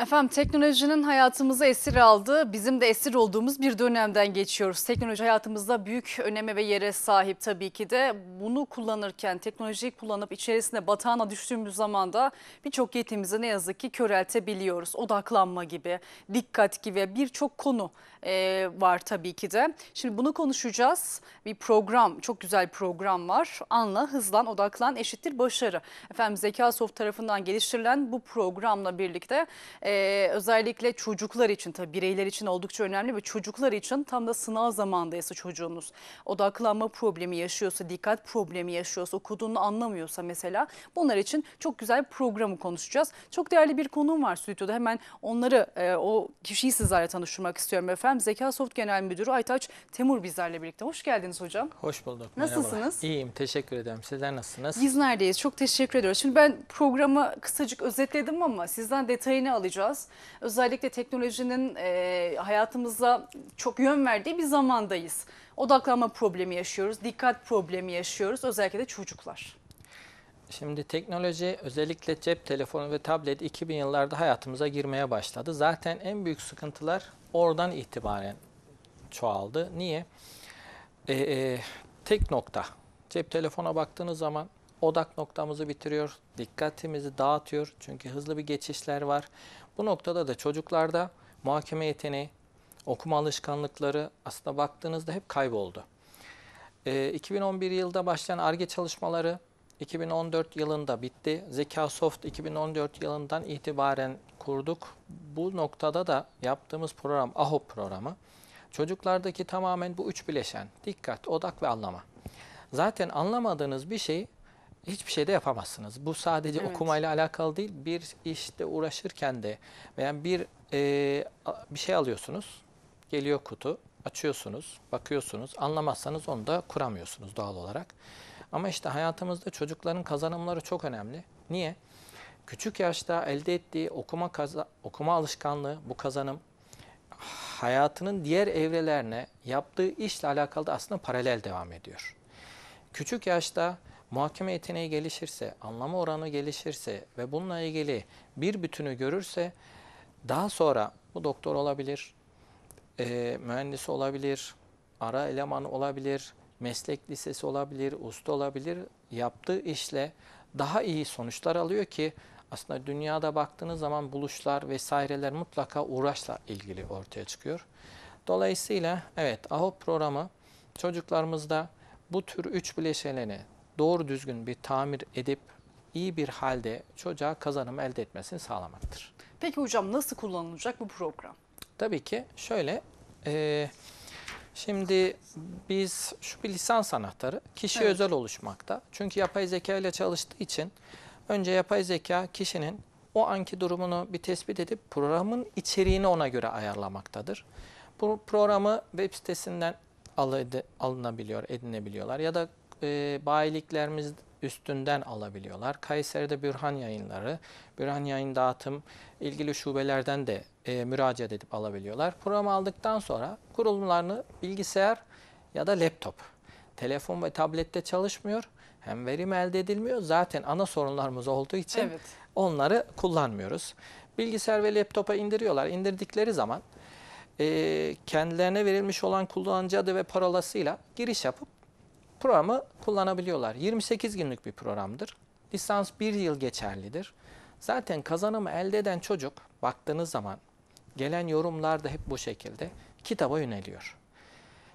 Efendim teknolojinin hayatımızı esir aldığı, bizim de esir olduğumuz bir dönemden geçiyoruz. Teknoloji hayatımızda büyük öneme ve yere sahip tabii ki de. Bunu kullanırken, teknolojiyi kullanıp içerisinde batağına düştüğümüz zaman da birçok yetimizi ne yazık ki köreltebiliyoruz. Odaklanma gibi, dikkat gibi birçok konu e, var tabii ki de. Şimdi bunu konuşacağız. Bir program, çok güzel program var. Anla, hızlan, odaklan, eşittir başarı. Efendim Zekasoft tarafından geliştirilen bu programla birlikte... E, e, özellikle çocuklar için tabii bireyler için oldukça önemli ve çocuklar için tam da sınav zamandaysa çocuğunuz odaklanma problemi yaşıyorsa, dikkat problemi yaşıyorsa, okuduğunu anlamıyorsa mesela bunlar için çok güzel bir programı konuşacağız. Çok değerli bir konuğum var stüdyoda hemen onları e, o kişiyi sizlerle tanıştırmak istiyorum efendim. Zeka Soft Genel Müdürü Aytaç Temur bizlerle birlikte. Hoş geldiniz hocam. Hoş bulduk. Nasılsınız? Merhaba. İyiyim teşekkür ederim. Sizler nasılsınız? Biz neredeyiz? Çok teşekkür ediyoruz. Şimdi ben programı kısacık özetledim ama sizden detayını alacağım konuşacağız. Özellikle teknolojinin e, hayatımıza çok yön verdiği bir zamandayız. Odaklanma problemi yaşıyoruz, dikkat problemi yaşıyoruz özellikle de çocuklar. Şimdi teknoloji özellikle cep telefonu ve tablet 2000 yıllarda hayatımıza girmeye başladı. Zaten en büyük sıkıntılar oradan itibaren çoğaldı. Niye? Ee, tek nokta. Cep telefona baktığınız zaman odak noktamızı bitiriyor, dikkatimizi dağıtıyor çünkü hızlı bir geçişler var. Bu noktada da çocuklarda muhakeme yeteneği, okuma alışkanlıkları aslında baktığınızda hep kayboldu. E, ee, 2011 yılda başlayan ARGE çalışmaları 2014 yılında bitti. Zeka Soft 2014 yılından itibaren kurduk. Bu noktada da yaptığımız program AHOP programı. Çocuklardaki tamamen bu üç bileşen. Dikkat, odak ve anlama. Zaten anlamadığınız bir şeyi hiçbir şey de yapamazsınız. Bu sadece evet. okumayla alakalı değil. Bir işte uğraşırken de veya bir e, bir şey alıyorsunuz. Geliyor kutu. Açıyorsunuz, bakıyorsunuz. Anlamazsanız onu da kuramıyorsunuz doğal olarak. Ama işte hayatımızda çocukların kazanımları çok önemli. Niye? Küçük yaşta elde ettiği okuma kaza, okuma alışkanlığı bu kazanım hayatının diğer evrelerine yaptığı işle alakalı da aslında paralel devam ediyor. Küçük yaşta muhakeme yeteneği gelişirse, anlama oranı gelişirse ve bununla ilgili bir bütünü görürse daha sonra bu doktor olabilir, e, mühendis olabilir, ara eleman olabilir, meslek lisesi olabilir, usta olabilir. Yaptığı işle daha iyi sonuçlar alıyor ki aslında dünyada baktığınız zaman buluşlar vesaireler mutlaka uğraşla ilgili ortaya çıkıyor. Dolayısıyla evet AHOP programı çocuklarımızda bu tür üç bileşenini doğru düzgün bir tamir edip iyi bir halde çocuğa kazanım elde etmesini sağlamaktır. Peki hocam nasıl kullanılacak bu program? Tabii ki şöyle, e, şimdi biz şu bir lisans anahtarı kişi evet. özel oluşmakta. Çünkü yapay zeka ile çalıştığı için önce yapay zeka kişinin o anki durumunu bir tespit edip programın içeriğini ona göre ayarlamaktadır. Bu programı web sitesinden alınabiliyor, edinebiliyorlar ya da e, bayiliklerimiz üstünden alabiliyorlar. Kayseri'de Bürhan Yayınları, Bürhan Yayın Dağıtım ilgili şubelerden de e, müracaat edip alabiliyorlar. Program aldıktan sonra kurulumlarını bilgisayar ya da laptop, telefon ve tablette çalışmıyor. Hem verim elde edilmiyor. Zaten ana sorunlarımız olduğu için evet. onları kullanmıyoruz. Bilgisayar ve laptopa indiriyorlar. İndirdikleri zaman e, kendilerine verilmiş olan kullanıcı adı ve parolasıyla giriş yapıp programı kullanabiliyorlar. 28 günlük bir programdır. Lisans bir yıl geçerlidir. Zaten kazanımı elde eden çocuk baktığınız zaman gelen yorumlar da hep bu şekilde kitaba yöneliyor.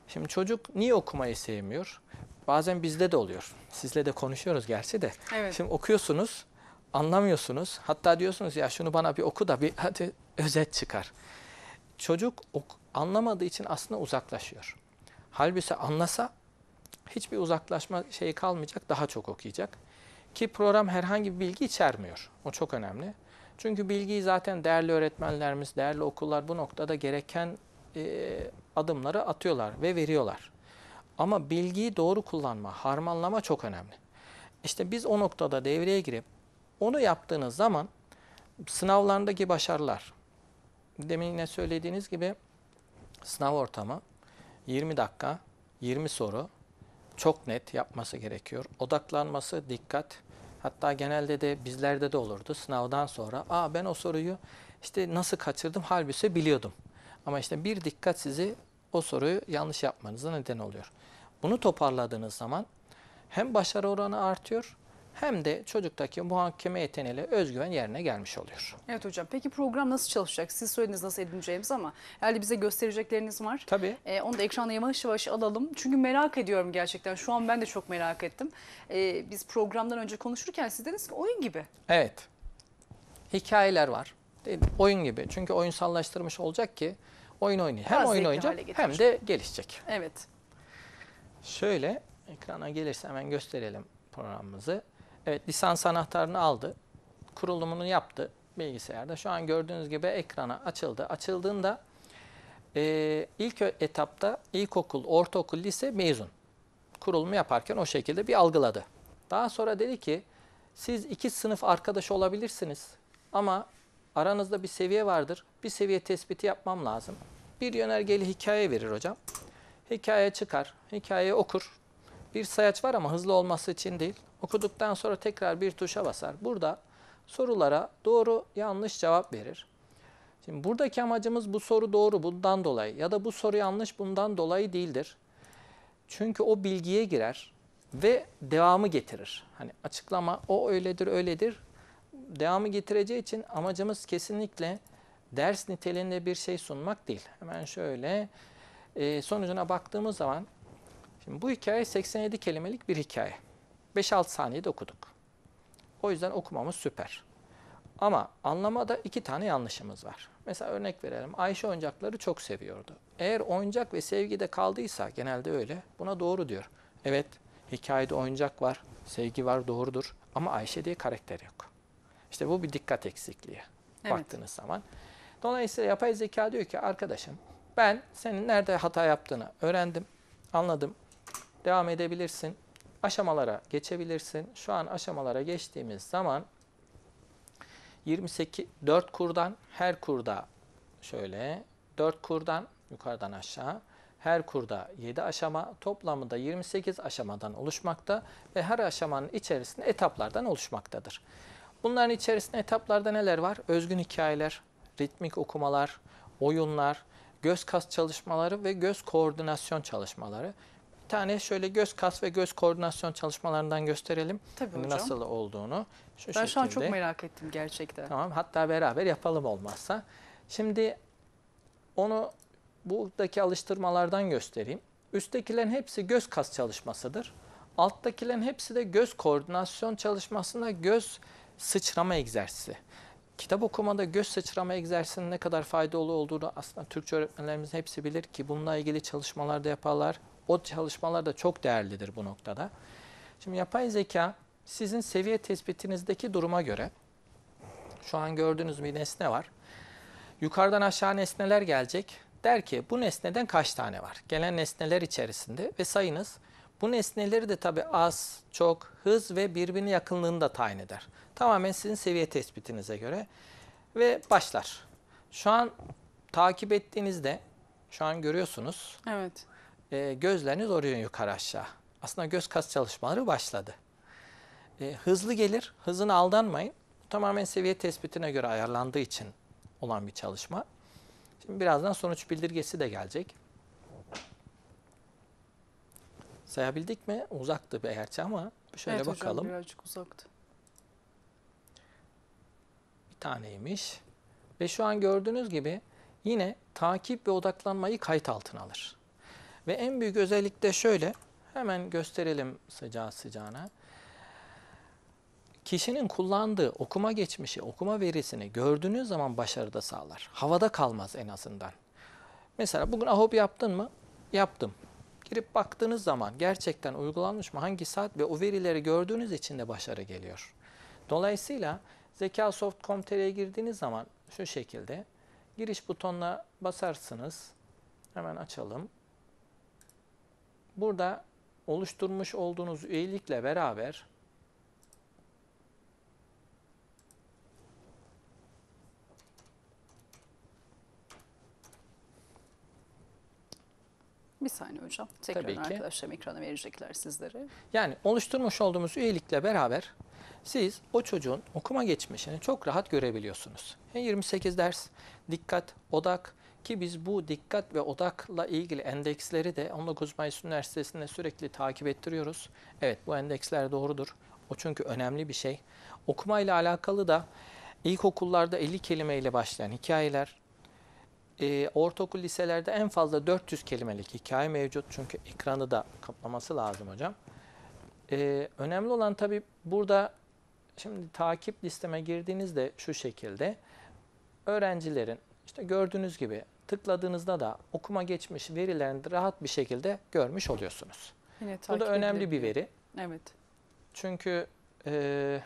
Şimdi çocuk niye okumayı sevmiyor? Bazen bizde de oluyor. Sizle de konuşuyoruz gerçi de. Evet. Şimdi okuyorsunuz, anlamıyorsunuz. Hatta diyorsunuz ya şunu bana bir oku da bir hadi özet çıkar. Çocuk ok anlamadığı için aslında uzaklaşıyor. Halbuki anlasa hiçbir uzaklaşma şeyi kalmayacak, daha çok okuyacak. Ki program herhangi bir bilgi içermiyor. O çok önemli. Çünkü bilgiyi zaten değerli öğretmenlerimiz, değerli okullar bu noktada gereken e, adımları atıyorlar ve veriyorlar. Ama bilgiyi doğru kullanma, harmanlama çok önemli. İşte biz o noktada devreye girip onu yaptığınız zaman sınavlarındaki başarılar, demin yine söylediğiniz gibi sınav ortamı 20 dakika, 20 soru, çok net yapması gerekiyor. Odaklanması, dikkat. Hatta genelde de bizlerde de olurdu sınavdan sonra. Aa ben o soruyu işte nasıl kaçırdım halbuki biliyordum. Ama işte bir dikkat sizi o soruyu yanlış yapmanıza neden oluyor. Bunu toparladığınız zaman hem başarı oranı artıyor hem de çocuktaki muhakeme yeteneğiyle özgüven yerine gelmiş oluyor. Evet hocam peki program nasıl çalışacak? Siz söylediniz nasıl edineceğimiz ama herhalde bize gösterecekleriniz var. Tabii. Ee, onu da ekrana yavaş yavaş alalım. Çünkü merak ediyorum gerçekten. Şu an ben de çok merak ettim. Ee, biz programdan önce konuşurken siz dediniz ki oyun gibi. Evet. Hikayeler var. Değil mi? Oyun gibi. Çünkü oyunsallaştırmış olacak ki oyun oynayacak. Hem oyun oynayacak hem de gelişecek. Evet. Şöyle ekrana gelirse hemen gösterelim programımızı. Evet lisans anahtarını aldı. Kurulumunu yaptı bilgisayarda. Şu an gördüğünüz gibi ekrana açıldı. Açıldığında e, ilk etapta ilkokul, ortaokul, lise mezun. Kurulumu yaparken o şekilde bir algıladı. Daha sonra dedi ki siz iki sınıf arkadaşı olabilirsiniz ama aranızda bir seviye vardır. Bir seviye tespiti yapmam lazım. Bir yönergeli hikaye verir hocam. Hikaye çıkar, hikaye okur. Bir sayaç var ama hızlı olması için değil. Okuduktan sonra tekrar bir tuşa basar. Burada sorulara doğru yanlış cevap verir. Şimdi buradaki amacımız bu soru doğru bundan dolayı ya da bu soru yanlış bundan dolayı değildir. Çünkü o bilgiye girer ve devamı getirir. Hani açıklama o öyledir öyledir devamı getireceği için amacımız kesinlikle ders niteliğinde bir şey sunmak değil. Hemen şöyle e, sonucuna baktığımız zaman şimdi bu hikaye 87 kelimelik bir hikaye. 5-6 saniyede okuduk. O yüzden okumamız süper. Ama anlamada iki tane yanlışımız var. Mesela örnek verelim. Ayşe oyuncakları çok seviyordu. Eğer oyuncak ve sevgide kaldıysa genelde öyle. Buna doğru diyor. Evet hikayede oyuncak var, sevgi var doğrudur. Ama Ayşe diye karakter yok. İşte bu bir dikkat eksikliği evet. baktığınız zaman. Dolayısıyla yapay zeka diyor ki arkadaşım ben senin nerede hata yaptığını öğrendim, anladım. Devam edebilirsin aşamalara geçebilirsin. Şu an aşamalara geçtiğimiz zaman 28 4 kurdan her kurda şöyle 4 kurdan yukarıdan aşağı her kurda 7 aşama toplamında 28 aşamadan oluşmakta ve her aşamanın içerisinde etaplardan oluşmaktadır. Bunların içerisinde etaplarda neler var? Özgün hikayeler, ritmik okumalar, oyunlar, göz kas çalışmaları ve göz koordinasyon çalışmaları. Bir tane şöyle göz kas ve göz koordinasyon çalışmalarından gösterelim. Tabii hani hocam. Nasıl olduğunu. Şu ben şu an çok merak ettim gerçekten. Tamam hatta beraber yapalım olmazsa. Şimdi onu buradaki alıştırmalardan göstereyim. Üsttekilerin hepsi göz kas çalışmasıdır. Alttakilerin hepsi de göz koordinasyon çalışmasında göz sıçrama egzersizi. Kitap okumada göz sıçrama egzersizinin ne kadar faydalı olduğunu aslında Türkçe öğretmenlerimizin hepsi bilir ki bununla ilgili çalışmalar da yaparlar. O çalışmalar da çok değerlidir bu noktada. Şimdi yapay zeka sizin seviye tespitinizdeki duruma göre şu an gördüğünüz bir nesne var. Yukarıdan aşağı nesneler gelecek. Der ki bu nesneden kaç tane var? Gelen nesneler içerisinde ve sayınız. Bu nesneleri de tabi az, çok, hız ve birbirine yakınlığını da tayin eder. Tamamen sizin seviye tespitinize göre ve başlar. Şu an takip ettiğinizde şu an görüyorsunuz. Evet e, ee, gözleriniz oruyor yukarı aşağı. Aslında göz kas çalışmaları başladı. E, hızlı gelir, hızına aldanmayın. Bu tamamen seviye tespitine göre ayarlandığı için olan bir çalışma. Şimdi birazdan sonuç bildirgesi de gelecek. Sayabildik mi? Uzaktı bir erçi ama şöyle evet, bakalım. Hocam, birazcık uzaktı. Bir taneymiş. Ve şu an gördüğünüz gibi yine takip ve odaklanmayı kayıt altına alır. Ve en büyük özellik de şöyle, hemen gösterelim sıcağı sıcağına. Kişinin kullandığı okuma geçmişi, okuma verisini gördüğünüz zaman başarı da sağlar. Havada kalmaz en azından. Mesela bugün AHOP yaptın mı? Yaptım. Girip baktığınız zaman gerçekten uygulanmış mı, hangi saat ve o verileri gördüğünüz için de başarı geliyor. Dolayısıyla zekasoft.com.tr'ye girdiğiniz zaman şu şekilde giriş butonuna basarsınız. Hemen açalım. Burada oluşturmuş olduğunuz üyelikle beraber Bir saniye hocam. Tekrar Tabii ki. arkadaşlarım ekrana verecekler sizlere. Yani oluşturmuş olduğumuz üyelikle beraber siz o çocuğun okuma geçmişini çok rahat görebiliyorsunuz. 28 ders, dikkat, odak, ki biz bu dikkat ve odakla ilgili endeksleri de 19 Mayıs Üniversitesi'nde sürekli takip ettiriyoruz. Evet bu endeksler doğrudur. O çünkü önemli bir şey. Okuma ile alakalı da ilkokullarda 50 kelimeyle başlayan hikayeler, e, ortaokul liselerde en fazla 400 kelimelik hikaye mevcut. Çünkü ekranı da kaplaması lazım hocam. E, önemli olan tabii burada şimdi takip listeme girdiğinizde şu şekilde öğrencilerin işte gördüğünüz gibi tıkladığınızda da okuma geçmiş verilerini rahat bir şekilde görmüş oluyorsunuz. Yine Bu da önemli edilebilir. bir veri. Evet. Çünkü e,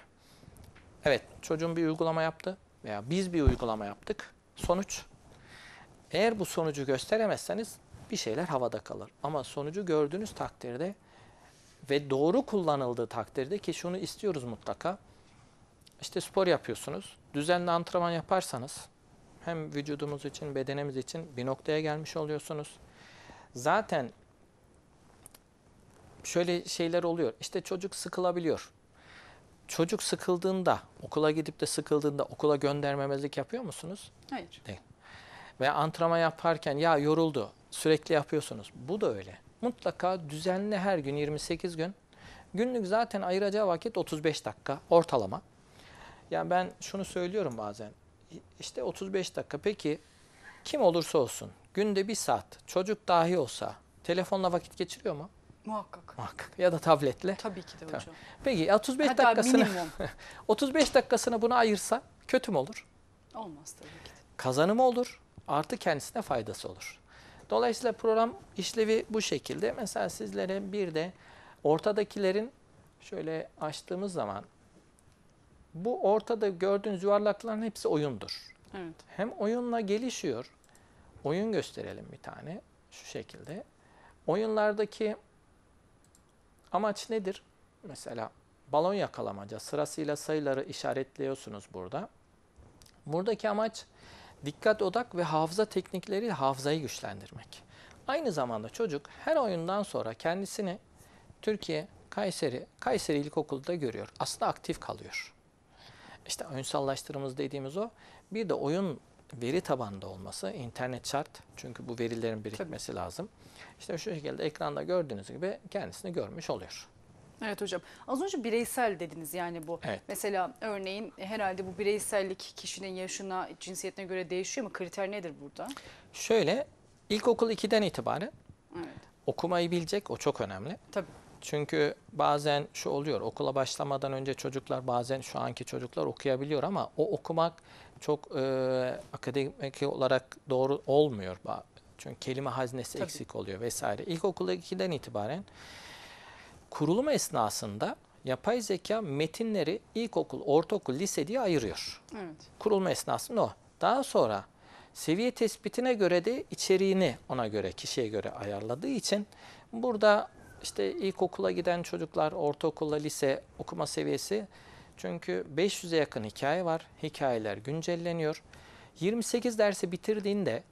evet çocuğum bir uygulama yaptı veya biz bir uygulama yaptık. Sonuç. Eğer bu sonucu gösteremezseniz bir şeyler havada kalır. Ama sonucu gördüğünüz takdirde ve doğru kullanıldığı takdirde ki şunu istiyoruz mutlaka. İşte spor yapıyorsunuz. Düzenli antrenman yaparsanız hem vücudumuz için, bedenimiz için bir noktaya gelmiş oluyorsunuz. Zaten şöyle şeyler oluyor. İşte çocuk sıkılabiliyor. Çocuk sıkıldığında, okula gidip de sıkıldığında okula göndermemezlik yapıyor musunuz? Hayır. Değil. Ve antrenman yaparken ya yoruldu sürekli yapıyorsunuz. Bu da öyle. Mutlaka düzenli her gün 28 gün. Günlük zaten ayıracağı vakit 35 dakika ortalama. Yani ben şunu söylüyorum bazen işte 35 dakika. Peki kim olursa olsun günde bir saat çocuk dahi olsa telefonla vakit geçiriyor mu? Muhakkak. Muhakkak. Ya da tabletle. Tabii ki de hocam. Peki 35 Hatta dakikasını 35 dakikasını buna ayırsa kötü mü olur? Olmaz tabii ki. De. Kazanımı olur. Artı kendisine faydası olur. Dolayısıyla program işlevi bu şekilde. Mesela sizlere bir de ortadakilerin şöyle açtığımız zaman bu ortada gördüğünüz yuvarlakların hepsi oyundur. Evet. Hem oyunla gelişiyor. Oyun gösterelim bir tane şu şekilde. Oyunlardaki amaç nedir? Mesela balon yakalamaca sırasıyla sayıları işaretliyorsunuz burada. Buradaki amaç dikkat odak ve hafıza teknikleriyle hafızayı güçlendirmek. Aynı zamanda çocuk her oyundan sonra kendisini Türkiye, Kayseri, Kayseri İlkokulu'da görüyor. Aslında aktif kalıyor. İşte oyunsallaştırımız dediğimiz o. Bir de oyun veri tabanında olması, internet şart. Çünkü bu verilerin birikmesi Tabii. lazım. İşte şu şekilde ekranda gördüğünüz gibi kendisini görmüş oluyor. Evet hocam. Az önce bireysel dediniz yani bu. Evet. Mesela örneğin herhalde bu bireysellik kişinin yaşına, cinsiyetine göre değişiyor mu? Kriter nedir burada? Şöyle, ilkokul 2'den itibaren evet. okumayı bilecek, o çok önemli. Tabii. Çünkü bazen şu oluyor okula başlamadan önce çocuklar bazen şu anki çocuklar okuyabiliyor ama o okumak çok e, akademik olarak doğru olmuyor. Çünkü kelime haznesi Tabii. eksik oluyor vesaire. İlkokul 2'den itibaren kurulum esnasında yapay zeka metinleri ilkokul, ortaokul, lise diye ayırıyor. Evet. Kurulma esnasında o. Daha sonra seviye tespitine göre de içeriğini ona göre, kişiye göre ayarladığı için burada işte ilkokula giden çocuklar, ortaokula lise okuma seviyesi. Çünkü 500'e yakın hikaye var. Hikayeler güncelleniyor. 28 dersi bitirdiğinde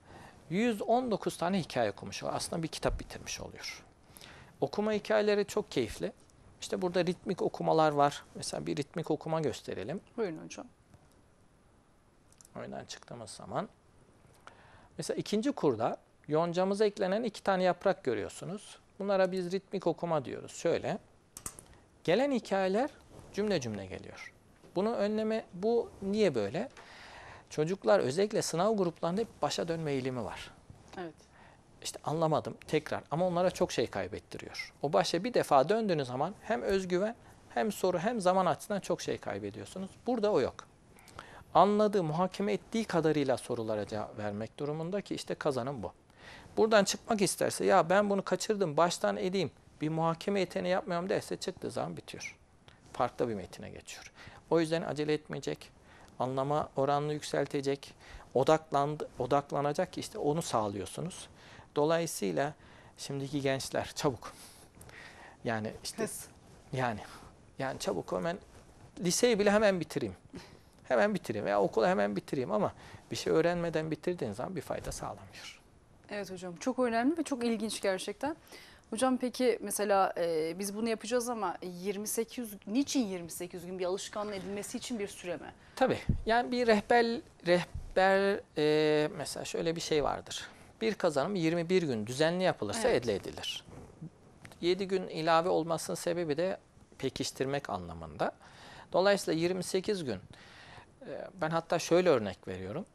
119 tane hikaye okumuş. Aslında bir kitap bitirmiş oluyor. Okuma hikayeleri çok keyifli. İşte burada ritmik okumalar var. Mesela bir ritmik okuma gösterelim. Buyurun hocam. Oyundan çıktığımız zaman. Mesela ikinci kurda yoncamıza eklenen iki tane yaprak görüyorsunuz. Bunlara biz ritmik okuma diyoruz. Şöyle, gelen hikayeler cümle cümle geliyor. Bunu önleme, bu niye böyle? Çocuklar özellikle sınav gruplarında hep başa dönme eğilimi var. Evet. İşte anlamadım tekrar ama onlara çok şey kaybettiriyor. O başa bir defa döndüğünüz zaman hem özgüven hem soru hem zaman açısından çok şey kaybediyorsunuz. Burada o yok. Anladığı, muhakeme ettiği kadarıyla sorulara cevap vermek durumunda ki işte kazanım bu. Buradan çıkmak isterse ya ben bunu kaçırdım baştan edeyim bir muhakeme yeteneği yapmıyorum derse çıktığı zaman bitiyor. Farklı bir metine geçiyor. O yüzden acele etmeyecek, anlama oranını yükseltecek, odaklandı, odaklanacak ki işte onu sağlıyorsunuz. Dolayısıyla şimdiki gençler çabuk. Yani işte Hız. yani yani çabuk hemen liseyi bile hemen bitireyim. Hemen bitireyim veya okulu hemen bitireyim ama bir şey öğrenmeden bitirdiğiniz zaman bir fayda sağlamıyor. Evet hocam çok önemli ve çok ilginç gerçekten. Hocam peki mesela e, biz bunu yapacağız ama 28 niçin 28 gün bir alışkanlığın edilmesi için bir süre mi? Tabii yani bir rehber rehber e, mesela şöyle bir şey vardır. Bir kazanım 21 gün düzenli yapılırsa evet. elde edilir. 7 gün ilave olmasının sebebi de pekiştirmek anlamında. Dolayısıyla 28 gün e, ben hatta şöyle örnek veriyorum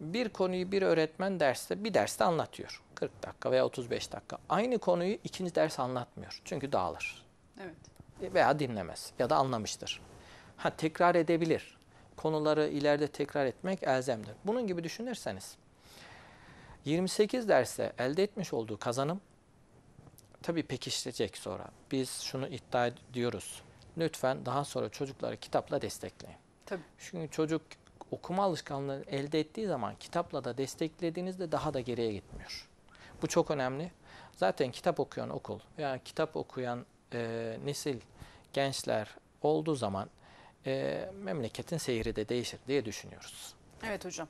bir konuyu bir öğretmen derste bir derste anlatıyor. 40 dakika veya 35 dakika. Aynı konuyu ikinci ders anlatmıyor. Çünkü dağılır. Evet. E, veya dinlemez ya da anlamıştır. Ha tekrar edebilir. Konuları ileride tekrar etmek elzemdir. Bunun gibi düşünürseniz 28 derse elde etmiş olduğu kazanım tabi pekiştirecek sonra. Biz şunu iddia ediyoruz. Lütfen daha sonra çocukları kitapla destekleyin. Tabii. Çünkü çocuk okuma alışkanlığı elde ettiği zaman kitapla da desteklediğinizde daha da geriye gitmiyor. Bu çok önemli. Zaten kitap okuyan okul veya kitap okuyan e, nesil, gençler olduğu zaman e, memleketin seyri de değişir diye düşünüyoruz. Evet hocam.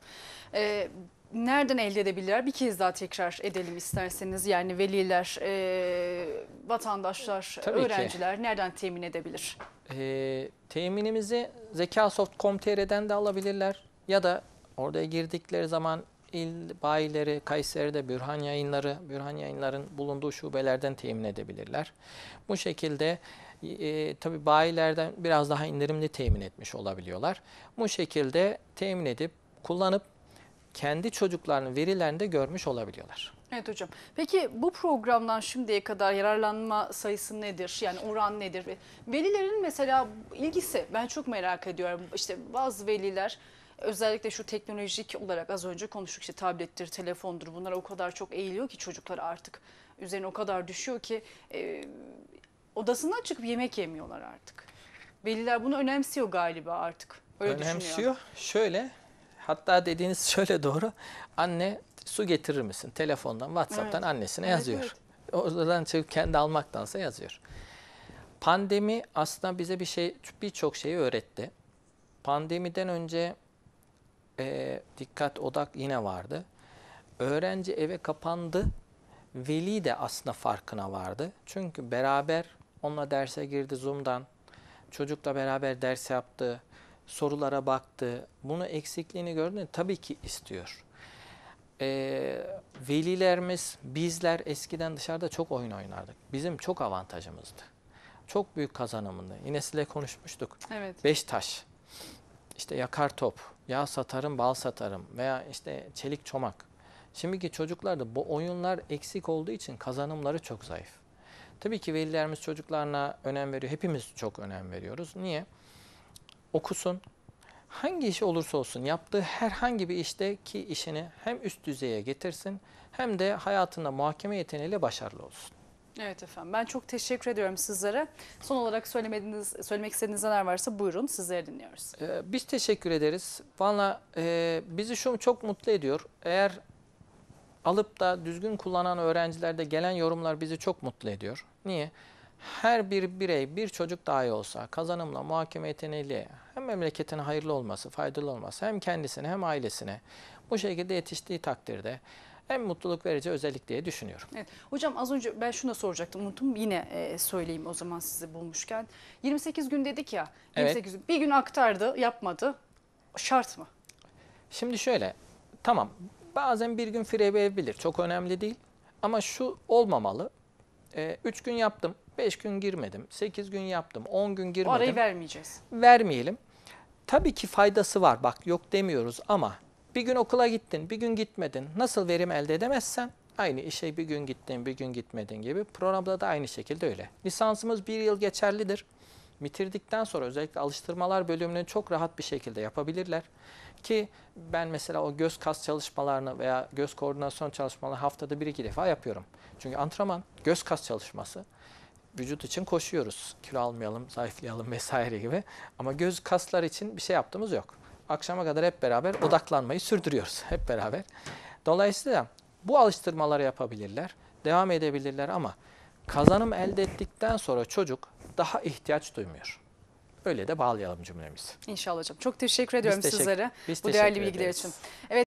Ee, nereden elde edebilirler? Bir kez daha tekrar edelim isterseniz. Yani veliler, e, vatandaşlar, Tabii öğrenciler ki. nereden temin edebilir? E, teminimizi zekasoft.com.tr'den de alabilirler. Ya da oraya girdikleri zaman il bayileri, Kayseri'de Bürhan yayınları, Bürhan yayınların bulunduğu şubelerden temin edebilirler. Bu şekilde e, tabii bayilerden biraz daha indirimli temin etmiş olabiliyorlar. Bu şekilde temin edip kullanıp kendi çocuklarının verilerinde görmüş olabiliyorlar. Evet hocam. Peki bu programdan şimdiye kadar yararlanma sayısı nedir? Yani oran nedir? Velilerin mesela ilgisi ben çok merak ediyorum. İşte bazı veliler özellikle şu teknolojik olarak az önce konuştuk işte tablettir, telefondur bunlara o kadar çok eğiliyor ki çocuklar artık üzerine o kadar düşüyor ki e, odasından çıkıp yemek yemiyorlar artık. Veliler bunu önemsiyor galiba artık. Öyle önemsiyor. Şöyle Hatta dediğiniz şöyle doğru. Anne su getirir misin? Telefondan, WhatsApp'tan evet. annesine evet, yazıyor. Evet. Oradan çıkıp kendi almaktansa yazıyor. Pandemi aslında bize bir şey birçok şeyi öğretti. Pandemiden önce e, dikkat odak yine vardı. Öğrenci eve kapandı. Veli de aslında farkına vardı. Çünkü beraber onunla derse girdi Zoom'dan. Çocukla beraber ders yaptı sorulara baktı, bunu eksikliğini gördü. Tabii ki istiyor. E, velilerimiz, bizler eskiden dışarıda çok oyun oynardık. Bizim çok avantajımızdı. Çok büyük kazanımındı. Yine size konuşmuştuk. Evet. Beş taş, İşte yakar top, yağ satarım, bal satarım veya işte çelik çomak. Şimdiki çocuklarda bu oyunlar eksik olduğu için kazanımları çok zayıf. Tabii ki velilerimiz çocuklarına önem veriyor. Hepimiz çok önem veriyoruz. Niye? okusun. Hangi iş olursa olsun yaptığı herhangi bir işte ki işini hem üst düzeye getirsin hem de hayatında muhakeme yeteneğiyle başarılı olsun. Evet efendim ben çok teşekkür ediyorum sizlere. Son olarak söylemediğiniz, söylemek istediğiniz neler varsa buyurun sizleri dinliyoruz. Ee, biz teşekkür ederiz. Valla e, bizi şu çok mutlu ediyor. Eğer alıp da düzgün kullanan öğrencilerde gelen yorumlar bizi çok mutlu ediyor. Niye? her bir birey, bir çocuk dahi olsa kazanımla, muhakeme yeteneğiyle hem memleketin hayırlı olması, faydalı olması hem kendisine hem ailesine bu şekilde yetiştiği takdirde hem mutluluk verici özellik diye düşünüyorum. Evet. Hocam az önce ben şuna soracaktım unuttum yine e, söyleyeyim o zaman sizi bulmuşken. 28 gün dedik ya 28 evet. gün, bir gün aktardı yapmadı şart mı? Şimdi şöyle tamam bazen bir gün fire bilir, çok önemli değil ama şu olmamalı. 3 e, gün yaptım 5 gün girmedim, 8 gün yaptım, 10 gün girmedim. O arayı vermeyeceğiz. Vermeyelim. Tabii ki faydası var bak yok demiyoruz ama bir gün okula gittin, bir gün gitmedin. Nasıl verim elde edemezsen aynı işe bir gün gittin, bir gün gitmedin gibi. Programda da aynı şekilde öyle. Lisansımız bir yıl geçerlidir. Bitirdikten sonra özellikle alıştırmalar bölümünü çok rahat bir şekilde yapabilirler. Ki ben mesela o göz kas çalışmalarını veya göz koordinasyon çalışmalarını haftada bir iki defa yapıyorum. Çünkü antrenman göz kas çalışması vücut için koşuyoruz. Kilo almayalım, zayıflayalım vesaire gibi. Ama göz kaslar için bir şey yaptığımız yok. Akşama kadar hep beraber odaklanmayı sürdürüyoruz hep beraber. Dolayısıyla bu alıştırmaları yapabilirler, devam edebilirler ama kazanım elde ettikten sonra çocuk daha ihtiyaç duymuyor. Öyle de bağlayalım cümlemizi. İnşallah hocam. Çok teşekkür ediyorum biz teşekkür, sizlere biz bu değerli bilgiler için. Evet.